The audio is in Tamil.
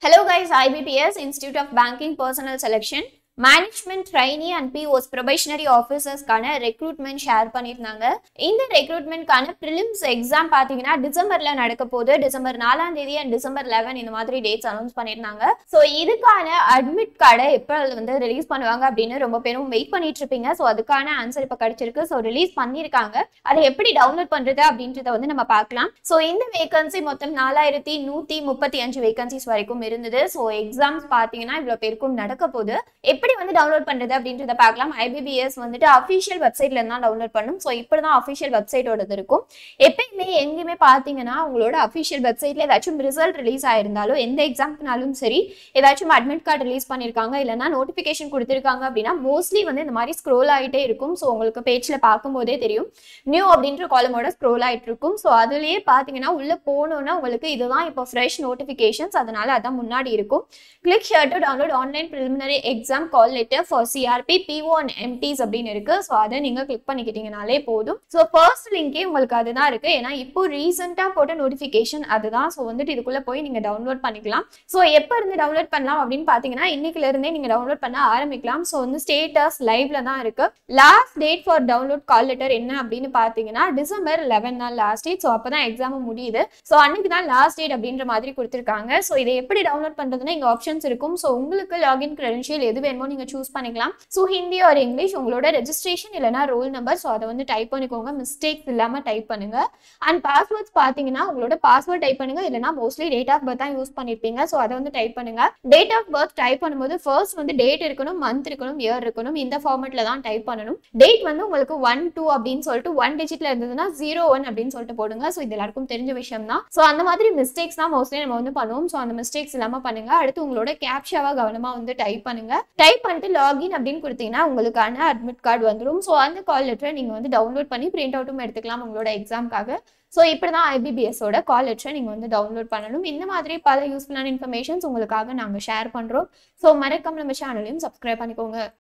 Hello guys, IBPS Institute of Banking Personnel Selection. Management trainee and POs probationary ஆஃபீஸர்ஸ்க்கான ரெக்ரூட்மெண்ட் ஷேர் பண்ணியிருந்தாங்க இந்த ரெக்ரூட்மெண்ட்கான ப்ரிலிம்ஸ் எக்ஸாம் பார்த்தீங்கன்னா டிசம்பரில் நடக்க போது டிசம்பர் நாலாம் தேதி அண்ட் டிசம்பர் லெவன் இந்த மாதிரி டேட்ஸ் அனௌன்ஸ் பண்ணியிருந்தாங்க ஸோ இதுக்கான அட்மிட் கார்டை எப்போ வந்து ரிலீஸ் பண்ணுவாங்க அப்படின்னு ரொம்ப பேரும் வெயிட் பண்ணிட்டு இருப்பீங்க ஸோ அதுக்கான ஆன்சர் இப்போ கிடைச்சிருக்கு ஸோ ரிலீஸ் பண்ணியிருக்காங்க அதை எப்படி டவுன்லோட் பண்ணுறது அப்படின்றத வந்து நம்ம பார்க்கலாம் ஸோ இந்த வேகன்சி மொத்தம் நாலாயிரத்தி நூற்றி முப்பத்தி அஞ்சு வேகன்சிஸ் வரைக்கும் இருந்தது ஸோ எக்ஸாம்ஸ் பார்த்தீங்கன்னா இவ்வளோ பேருக்கும் நடக்க போகுது எப்படி எப்படி வந்து டவுன்லோட் பண்ணுறது அப்படின்றத பார்க்கலாம் ஐபிபிஎஸ் வந்துட்டு அஃபிஷியல் வெப்சைட்ல தான் டவுன்லோட் பண்ணும் ஸோ இப்படி தான் அஃபிஷியல் வெப்சைட்டோடது இருக்கும் எப்பயுமே எங்கேயுமே பார்த்தீங்கன்னா உங்களோட அஃபிஷியல் வெப்சைட்ல ஏதாச்சும் ரிசல்ட் ரிலீஸ் ஆயிருந்தாலும் எந்த எக்ஸாம்னாலும் சரி ஏதாச்சும் அட்மிட் கார்டு ரிலீஸ் பண்ணியிருக்காங்க இல்லைனா நோட்டிஃபிகேஷன் கொடுத்துருக்காங்க அப்படின்னா மோஸ்ட்லி வந்து இந்த மாதிரி ஸ்க்ரோல் ஆகிட்டே இருக்கும் ஸோ உங்களுக்கு பேஜில் பார்க்கும்போதே தெரியும் நியூ அப்படின்ற காலமோட ஸ்க்ரோல் ஆகிட்டு இருக்கும் ஸோ அதுலேயே பார்த்தீங்கன்னா உள்ளே போனோன்னா உங்களுக்கு இதுதான் இப்போ ஃப்ரெஷ் நோட்டிஃபிகேஷன்ஸ் அதனால அதான் முன்னாடி இருக்கும் click share to download online preliminary exam call letter for CRP PO and MTs அப்படின்னு இருக்கு ஸோ அதை நீங்கள் கிளிக் பண்ணிக்கிட்டீங்கனாலே போதும் ஸோ ஃபர்ஸ்ட் லிங்கே உங்களுக்கு அதுதான் இருக்கு ஏன்னா இப்போ ரீசெண்டாக போட்ட நோட்டிஃபிகேஷன் அதுதான் ஸோ வந்துட்டு இதுக்குள்ளே போய் நீங்கள் டவுன்லோட் பண்ணிக்கலாம் ஸோ எப்போ இருந்து டவுன்லோட் பண்ணலாம் அப்படின்னு பார்த்தீங்கன்னா இன்னைக்குல இருந்தே நீங்கள் டவுன்லோட் பண்ண ஆரம்பிக்கலாம் ஸோ வந்து ஸ்டேட்டஸ் லைவ்ல தான் இருக்கு last date for download call letter என்ன அப்படின்னு பார்த்தீங்கன்னா டிசம்பர் லெவன் தான் லாஸ்ட் டேட் ஸோ அப்போ தான் எக்ஸாம் முடியுது ஸோ அன்னைக்கு தான் லாஸ்ட் டேட் அப்படின்ற மாதிரி கொடுத்துருக்காங்க ஸோ இதை எப்படி டவுன்லோட் பண்ணுறதுன்னா இங்கே ஆப்ஷன்ஸ் இருக்கும் ஸோ உங்களுக்கு லாகின் கிரெடென்ஷியல் எது வேணுமோ வேணுமோ நீங்க சூஸ் பண்ணிக்கலாம் ஸோ ஹிந்தி ஆர் இங்கிலீஷ் உங்களோட ரெஜிஸ்ட்ரேஷன் இல்லைனா ரோல் நம்பர் ஸோ அதை வந்து டைப் பண்ணிக்கோங்க மிஸ்டேக்ஸ் இல்லாம டைப் பண்ணுங்க அண்ட் பாஸ்வேர்ட்ஸ் பாத்தீங்கன்னா உங்களோட பாஸ்வேர்ட் டைப் பண்ணுங்க இல்லைனா மோஸ்ட்லி டேட் ஆஃப் பர்த் தான் யூஸ் பண்ணிருப்பீங்க ஸோ அதை வந்து டைப் பண்ணுங்க டேட் ஆஃப் பர்த் டைப் பண்ணும்போது ஃபர்ஸ்ட் வந்து டேட் இருக்கணும் மந்த் இருக்கணும் இயர் இருக்கணும் இந்த ஃபார்மெட்ல தான் டைப் பண்ணணும் டேட் வந்து உங்களுக்கு ஒன் டூ அப்படின்னு சொல்லிட்டு ஒன் டிஜிட்ல இருந்ததுன்னா ஜீரோ ஒன் அப்படின்னு சொல்லிட்டு போடுங்க ஸோ இது எல்லாருக்கும் தெரிஞ்ச விஷயம் தான் ஸோ அந்த மாதிரி மிஸ்டேக்ஸ் தான் மோஸ்ட்லி நம்ம வந்து பண்ணுவோம் ஸோ அந்த மிஸ்டேக்ஸ் இல்லாமல் பண்ணுங்க அடுத்து உங்களோட கேப்ஷாவை கவனமாக வந்து டைப் பண்ணுங்க டைப் டைப் பண்ணிட்டு லாகின் அப்படின்னு கொடுத்தீங்கன்னா உங்களுக்கான அட்மிட் கார்டு வந்துடும் ஸோ அந்த கால் லெட்டரை நீங்கள் வந்து டவுன்லோட் பண்ணி பிரிண்ட் அவுட்டும் எடுத்துக்கலாம் உங்களோட எக்ஸாம்க்காக ஸோ இப்படி தான் ஐபிபிஎஸோட கால் லெட்டரை நீங்கள் வந்து டவுன்லோட் பண்ணணும் இந்த மாதிரி பல யூஸ்ஃபுல்லான இன்ஃபர்மேஷன்ஸ் உங்களுக்காக நாங்கள் ஷேர் பண்ணுறோம் ஸோ மறக்காம நம்ம சேனலையும் சப்ஸ்கிரைப் பண்ணிக்கோங்க